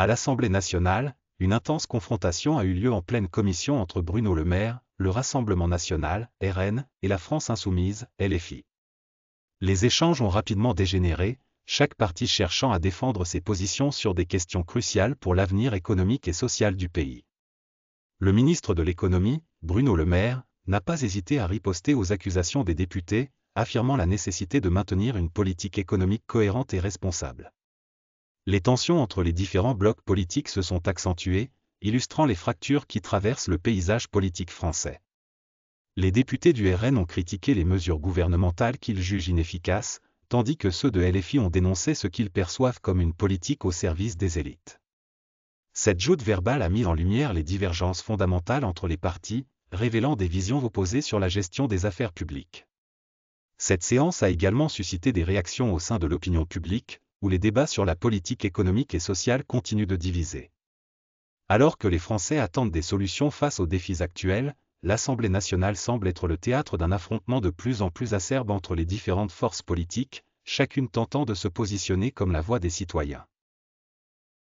À l'Assemblée nationale, une intense confrontation a eu lieu en pleine commission entre Bruno Le Maire, le Rassemblement national, RN, et la France insoumise, LFI. Les échanges ont rapidement dégénéré, chaque parti cherchant à défendre ses positions sur des questions cruciales pour l'avenir économique et social du pays. Le ministre de l'économie, Bruno Le Maire, n'a pas hésité à riposter aux accusations des députés, affirmant la nécessité de maintenir une politique économique cohérente et responsable les tensions entre les différents blocs politiques se sont accentuées, illustrant les fractures qui traversent le paysage politique français. Les députés du RN ont critiqué les mesures gouvernementales qu'ils jugent inefficaces, tandis que ceux de LFI ont dénoncé ce qu'ils perçoivent comme une politique au service des élites. Cette joute verbale a mis en lumière les divergences fondamentales entre les partis, révélant des visions opposées sur la gestion des affaires publiques. Cette séance a également suscité des réactions au sein de l'opinion publique, où les débats sur la politique économique et sociale continuent de diviser. Alors que les Français attendent des solutions face aux défis actuels, l'Assemblée nationale semble être le théâtre d'un affrontement de plus en plus acerbe entre les différentes forces politiques, chacune tentant de se positionner comme la voix des citoyens.